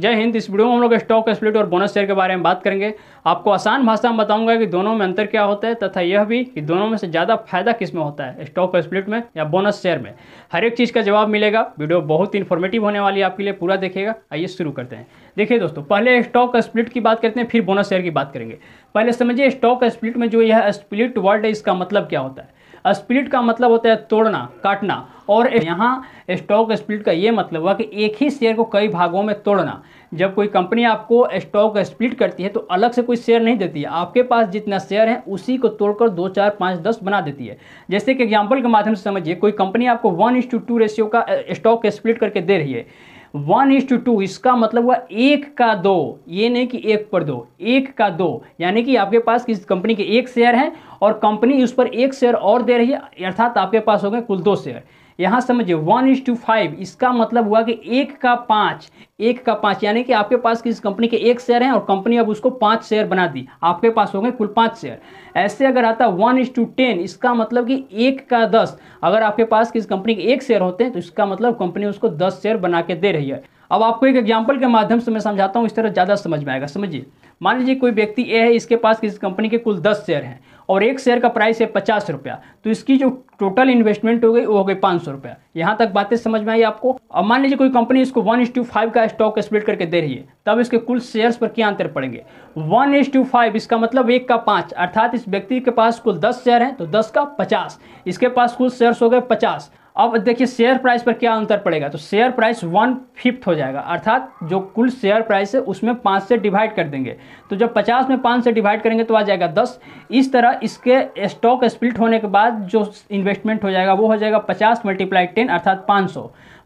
जय हिंद इस वीडियो में हम लोग स्टॉक स्प्लिट और बोनस शेयर के बारे में बात करेंगे आपको आसान भाषा में बताऊंगा कि दोनों में अंतर क्या होता है तथा यह भी कि दोनों में से ज़्यादा फायदा किस में होता है स्टॉक स्प्लिट में या बोनस शेयर में हर एक चीज़ का जवाब मिलेगा वीडियो बहुत इन्फॉर्मेटिव होने वाली है आपके लिए पूरा देखिएगा आइए शुरू करते हैं देखिए दोस्तों पहले स्टॉक स्प्लिट की बात करते हैं फिर बोनस शेयर की बात करेंगे पहले समझिए स्टॉक स्प्लिट में जो यह स्प्लिट वर्ड है इसका मतलब क्या होता है स्प्लिट का मतलब होता है तोड़ना काटना और यहाँ स्टॉक स्प्लिट का ये मतलब हुआ कि एक ही शेयर को कई भागों में तोड़ना जब कोई कंपनी आपको स्टॉक स्प्लिट करती है तो अलग से कोई शेयर नहीं देती है आपके पास जितना शेयर है उसी को तोड़कर दो चार पाँच दस बना देती है जैसे कि एग्जाम्पल के माध्यम से समझिए कोई कंपनी आपको one is to two ratio का स्टॉक स्प्लिट करके दे रही है वन इज टू टू इसका मतलब हुआ एक का दो ये नहीं कि एक पर दो एक का दो यानी कि आपके पास किस कंपनी के एक शेयर हैं और कंपनी उस पर एक शेयर और दे रही है अर्थात आपके पास हो गए कुल दो शेयर यहाँ समझिए वन इज टू फाइव इसका मतलब हुआ कि एक का पाँच एक का पाँच यानी कि आपके पास किसी कंपनी के एक शेयर हैं और कंपनी अब उसको पाँच शेयर बना दी आपके पास हो गए कुल पाँच शेयर ऐसे अगर आता वन इज टू टेन इसका मतलब कि एक का दस अगर आपके पास किसी कंपनी के एक शेयर होते हैं तो इसका मतलब कंपनी उसको दस शेयर बना के दे रही है अब आपको एक एग्जाम्पल के माध्यम से मैं समझाता हूँ इस तरह ज़्यादा समझ में आएगा समझिए मान लीजिए कोई व्यक्ति ए है इसके पास किसी कंपनी के कुल दस शेयर हैं और एक शेयर का प्राइस है पचास रुपया तो इसकी जो टोटल इन्वेस्टमेंट हो गई वो हो गई पांच सौ रुपया यहां तक बातें समझ में आई आपको अब मान लीजिए कोई कंपनी इसको वन एस टू फाइव का स्टॉक स्प्लिट करके दे रही है तब इसके कुल शेयर्स पर क्या अंतर पड़ेंगे वन एस टू फाइव इसका मतलब एक का पांच अर्थात इस व्यक्ति के पास कुल दस शेयर हैं तो दस का पचास इसके पास कुल शेयर्स हो गए पचास अब देखिए शेयर प्राइस पर क्या अंतर पड़ेगा तो शेयर प्राइस वन फिफ्थ हो जाएगा अर्थात जो कुल शेयर प्राइस है उसमें पाँच से डिवाइड कर देंगे तो जब पचास में पाँच से डिवाइड करेंगे तो आ जाएगा दस इस तरह इसके स्टॉक स्प्लिट होने के बाद जो इन्वेस्टमेंट हो जाएगा वो हो जाएगा पचास मल्टीप्लाई टेन अर्थात पाँच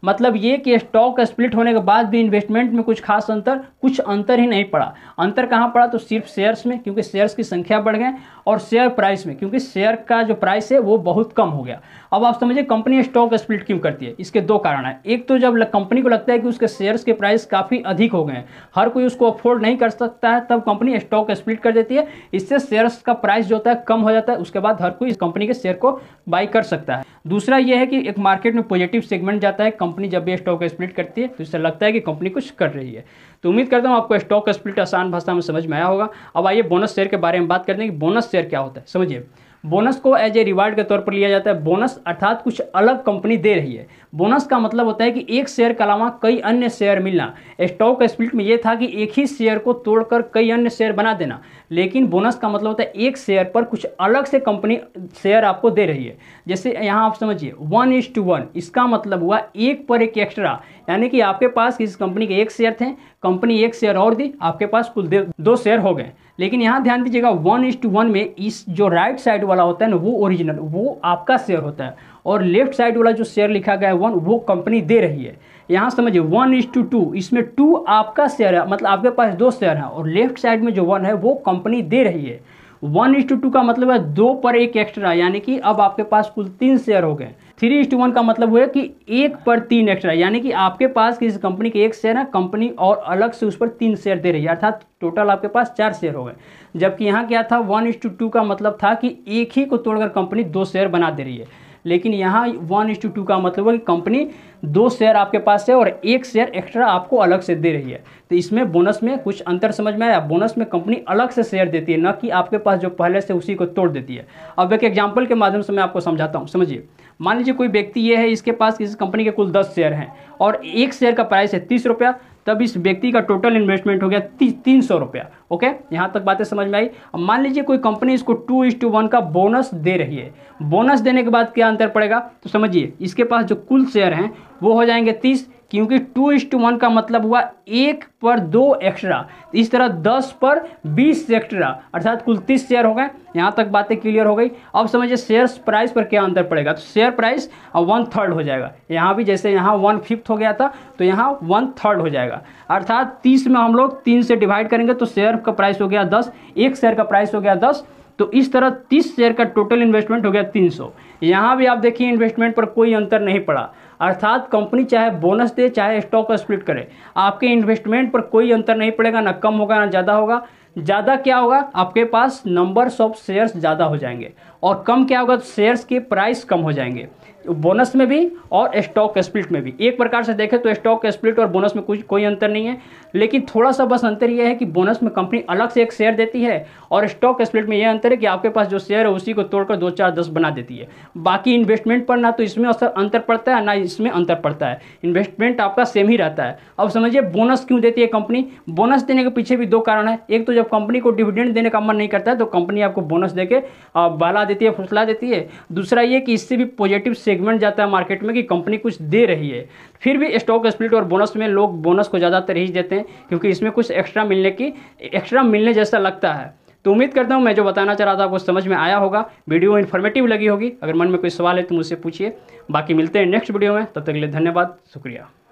मतलब ये कि स्टॉक स्प्लिट होने के बाद भी इन्वेस्टमेंट में कुछ खास अंतर कुछ अंतर ही नहीं पड़ा अंतर कहाँ पड़ा तो सिर्फ शेयर्स में क्योंकि शेयर्स की संख्या बढ़ गए और शेयर प्राइस में क्योंकि शेयर का जो प्राइस है वो बहुत कम हो गया अब आप समझिए कंपनी स्टॉक स्प्लिट क्यों करती है इसके दो कारण हैं एक तो जब कंपनी को लगता है कि उसके शेयर्स के प्राइस काफ़ी अधिक हो गए हैं हर कोई उसको अफोर्ड नहीं कर सकता है तब कंपनी स्टॉक स्प्लिट कर देती है इससे शेयर्स का प्राइस जो होता है कम हो जाता है उसके बाद हर कोई इस कंपनी के शेयर को बाई कर सकता है दूसरा यह है कि एक मार्केट में पॉजिटिव सेगमेंट जाता है कंपनी जब भी स्टॉक स्प्लिट करती है तो इससे लगता है कि कंपनी कुछ कर रही है तो उम्मीद करता हूँ आपको स्टॉक स्प्लिट आसान भाषा में समझ में आया होगा अब आइए बोनस शेयर के बारे में बात करते हैं कि बोनस शेयर क्या होता है समझिए बोनस को एज ए रिवार्ड के तौर पर लिया जाता है बोनस अर्थात कुछ अलग कंपनी दे रही है बोनस का मतलब होता है कि एक शेयर के अलावा कई अन्य शेयर मिलना स्टॉक स्प्लिट में यह था कि एक ही शेयर को तोड़कर कई अन्य शेयर बना देना लेकिन बोनस का मतलब होता है एक शेयर पर कुछ अलग से कंपनी शेयर आपको दे रही है जैसे यहाँ आप समझिए वन इज टू वन इसका मतलब हुआ एक पर एक एक्स्ट्रा यानी कि आपके पास किसी कंपनी के एक शेयर थे कंपनी एक शेयर और दी आपके पास कुल दो शेयर हो गए लेकिन यहाँ ध्यान दीजिएगा वन इज टू वन में इस जो राइट साइड वाला होता है ना वो ओरिजिनल वो आपका शेयर होता है और लेफ्ट साइड वाला जो शेयर लिखा गया है वन वो कंपनी दे रही है यहाँ समझिए वन इज टू टू इसमें टू आपका शेयर है मतलब आपके पास दो शेयर हैं और लेफ्ट साइड में जो वन है वो कंपनी दे रही है वन इज टू टू का मतलब है दो पर एक एक्स्ट्रा यानी कि अब आपके पास कुल तीन शेयर हो गए थ्री इंस टू वन का मतलब हुआ कि एक पर तीन एक्स्ट्रा यानी कि आपके पास किसी कंपनी के एक शेयर है कंपनी और अलग से उस पर तीन शेयर दे रही है अर्थात टोटल आपके पास चार शेयर हो गए जबकि यहाँ क्या था वन इंस टू टू का मतलब था कि एक ही को तोड़कर कंपनी दो शेयर बना दे रही है लेकिन यहाँ वन इंस टू टू का मतलब है कि कंपनी दो शेयर आपके पास है और एक शेयर एक्स्ट्रा आपको अलग से दे रही है तो इसमें बोनस में कुछ अंतर समझ में आया बोनस में कंपनी अलग से शेयर देती है न कि आपके पास जो पहले से उसी को तोड़ देती है अब एक एग्जाम्पल के माध्यम से मैं आपको समझाता हूँ समझिए मान लीजिए कोई व्यक्ति ये है इसके पास किसी कंपनी के कुल दस शेयर हैं और एक शेयर का प्राइस है तीस रुपया तब इस व्यक्ति का टोटल इन्वेस्टमेंट हो गया ती, तीन सौ रुपया ओके यहाँ तक बातें समझ में आई अब मान लीजिए कोई कंपनी इसको टू इस टू वन का बोनस दे रही है बोनस देने के बाद क्या अंतर पड़ेगा तो समझिए इसके पास जो कुल शेयर हैं वो हो जाएंगे तीस क्योंकि टू इज टू वन का मतलब हुआ एक पर दो एक्स्ट्रा तो इस तरह दस पर बीस एक्स्ट्रा अर्थात कुल तीस शेयर हो गए यहाँ तक बातें क्लियर हो गई अब समझिए शेयर प्राइस पर क्या अंतर पड़ेगा तो शेयर प्राइस वन थर्ड हो जाएगा यहाँ भी जैसे यहाँ वन फिफ्थ हो गया था तो यहाँ वन थर्ड हो जाएगा अर्थात तीस में हम लोग तीन से डिवाइड करेंगे तो शेयर का प्राइस हो गया दस एक शेयर का प्राइस हो गया दस तो इस तरह तीस शेयर का टोटल इन्वेस्टमेंट हो गया तीन सौ यहाँ भी आप देखिए इन्वेस्टमेंट पर कोई अंतर नहीं पड़ा अर्थात कंपनी चाहे बोनस दे चाहे स्टॉक स्प्लिट करे आपके इन्वेस्टमेंट पर कोई अंतर नहीं पड़ेगा ना कम होगा ना ज़्यादा होगा ज़्यादा क्या होगा आपके पास नंबर्स ऑफ शेयर्स ज़्यादा हो जाएंगे और कम क्या होगा तो शेयर्स के प्राइस कम हो जाएंगे बोनस में भी और स्टॉक स्प्लिट में भी एक प्रकार से देखें तो स्टॉक स्प्लिट और बोनस में कुछ कोई अंतर नहीं है लेकिन थोड़ा सा बस अंतर यह है कि बोनस में कंपनी अलग से एक शेयर देती है और स्टॉक स्प्लिट में यह अंतर है कि आपके पास जो शेयर है उसी को तोड़कर दो चार दस बना देती है बाकी इन्वेस्टमेंट पर ना तो इसमें असर अंतर पड़ता है ना इसमें अंतर पड़ता है इन्वेस्टमेंट आपका सेम ही रहता है अब समझिए बोनस क्यों देती है कंपनी बोनस देने के पीछे भी दो कारण है एक तो जब कंपनी को डिविडेंड देने का मन नहीं करता है तो कंपनी आपको बोनस दे के देती है फुसला देती है दूसरा ये कि इससे भी पॉजिटिव सेगमेंट जाता है मार्केट में कि कंपनी कुछ दे रही है फिर भी स्टॉक स्प्लिट और बोनस में लोग बोनस को ज़्यादा ही देते हैं क्योंकि इसमें कुछ एक्स्ट्रा मिलने की एक्स्ट्रा मिलने जैसा लगता है तो उम्मीद करता हूँ मैं जो बताना चाह रहा था आपको समझ में आया होगा वीडियो इन्फॉर्मेटिव लगी होगी अगर मन में कोई सवाल है तो मुझसे पूछिए बाकी मिलते हैं नेक्स्ट वीडियो में तब तक के लिए धन्यवाद शुक्रिया